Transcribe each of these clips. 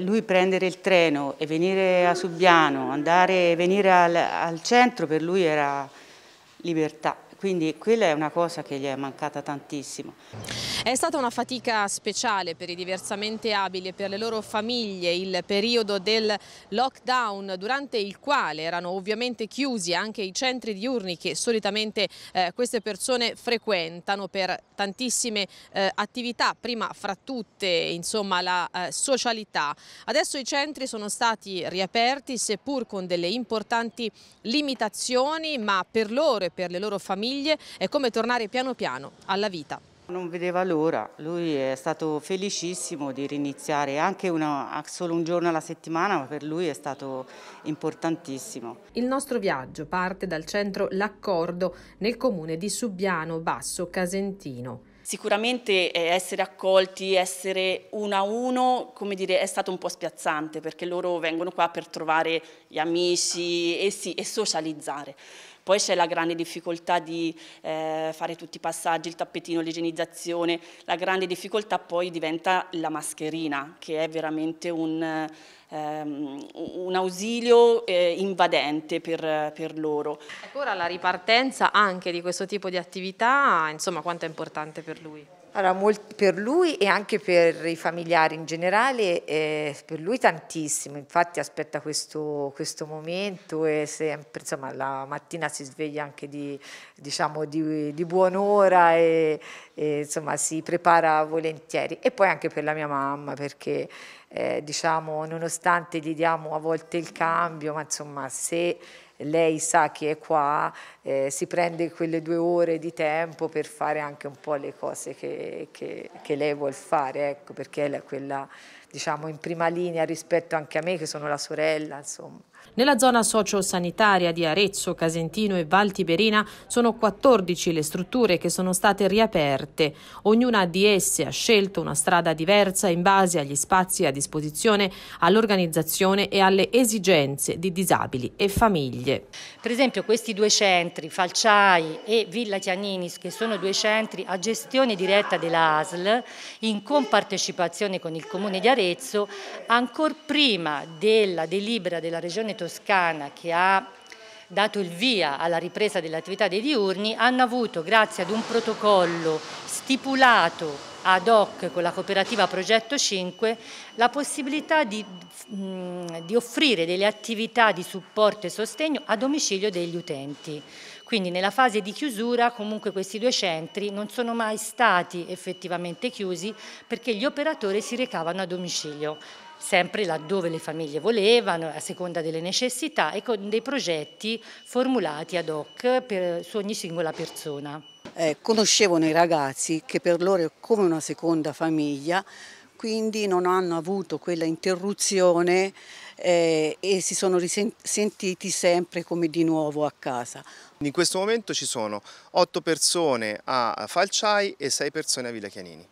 Lui prendere il treno e venire a Subiano, andare, e venire al, al, centro per lui era libertà, quindi quella è una cosa che gli è mancata tantissimo. È stata una fatica speciale per i diversamente abili e per le loro famiglie il periodo del lockdown durante il quale erano ovviamente chiusi anche i centri diurni che solitamente eh, queste persone frequentano per tantissime eh, attività, prima fra tutte insomma, la eh, socialità. Adesso i centri sono stati riaperti seppur con delle importanti limitazioni ma per loro e per le loro famiglie è come tornare piano piano alla vita. Non vedeva l'ora, lui è stato felicissimo di riniziare anche una, solo un giorno alla settimana, ma per lui è stato importantissimo. Il nostro viaggio parte dal centro L'Accordo nel comune di Subbiano Basso Casentino. Sicuramente eh, essere accolti, essere uno a uno, come dire, è stato un po' spiazzante perché loro vengono qua per trovare gli amici e, sì, e socializzare. Poi c'è la grande difficoltà di eh, fare tutti i passaggi, il tappetino, l'igienizzazione, la grande difficoltà poi diventa la mascherina che è veramente un, ehm, un ausilio eh, invadente per, per loro. Ecco ora la ripartenza anche di questo tipo di attività, insomma quanto è importante per lui? Allora, per lui e anche per i familiari in generale, eh, per lui tantissimo, infatti aspetta questo, questo momento e sempre, insomma, la mattina si sveglia anche di, diciamo, di, di buon'ora e, e insomma, si prepara volentieri. E poi anche per la mia mamma perché eh, diciamo, nonostante gli diamo a volte il cambio, ma insomma se lei sa che è qua, eh, si prende quelle due ore di tempo per fare anche un po' le cose che, che, che lei vuole fare, ecco, perché è quella diciamo in prima linea rispetto anche a me che sono la sorella, insomma. Nella zona sociosanitaria di Arezzo, Casentino e Val Tiberina sono 14 le strutture che sono state riaperte. Ognuna di esse ha scelto una strada diversa in base agli spazi a disposizione, all'organizzazione e alle esigenze di disabili e famiglie. Per esempio questi due centri, Falciai e Villa Chianinis, che sono due centri a gestione diretta della ASL, in compartecipazione con il Comune di Arezzo, ancor prima della delibera della Regione Regione Toscana che ha dato il via alla ripresa dell'attività dei diurni hanno avuto, grazie ad un protocollo stipulato ad hoc con la cooperativa Progetto 5 la possibilità di, mm, di, offrire delle attività di supporto e sostegno a domicilio degli utenti. Quindi nella fase di chiusura comunque questi due centri non sono mai stati effettivamente chiusi perché gli operatori si recavano a domicilio sempre laddove le famiglie volevano, a seconda delle necessità e con dei progetti formulati ad hoc per, su ogni singola persona. Eh, conoscevano i ragazzi che per loro è come una seconda famiglia, quindi non hanno avuto quella interruzione eh, e si sono sentiti sempre come di nuovo a casa. In questo momento ci sono otto persone a Falciai e sei persone a Villa Chianini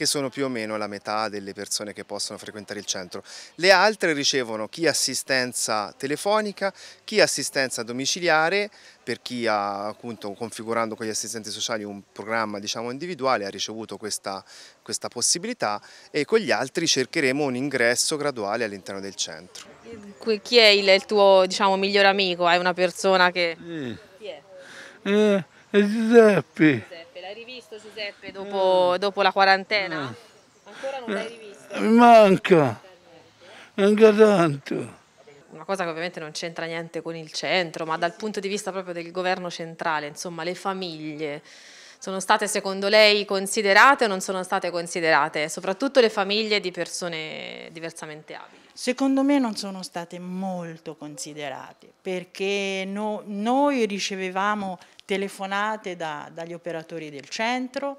che sono più o meno la metà delle persone che possono frequentare il centro. Le altre ricevono chi assistenza telefonica, chi assistenza domiciliare, per chi ha appunto configurando con gli assistenti sociali un programma diciamo individuale ha ricevuto questa, questa possibilità e con gli altri cercheremo un ingresso graduale all'interno del centro. Chi è il, tuo diciamo, miglior amico? È una persona che... Mm. Chi è? Eh, è Giuseppe rivisto Giuseppe dopo, mm. dopo la quarantena? No. Mm. Ancora non l'hai rivisto? Mi manca, manca tanto. Una cosa che ovviamente non c'entra niente con il centro, ma dal punto di vista proprio del governo centrale, insomma le famiglie, sono state secondo lei considerate o non sono state considerate, soprattutto le famiglie di persone diversamente abili? Secondo me non sono state molto considerate perché no, noi ricevevamo telefonate da, dagli operatori del centro,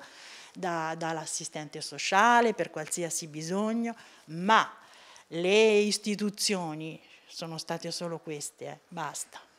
da, dall'assistente sociale per qualsiasi bisogno, ma le istituzioni sono state solo queste, eh, basta.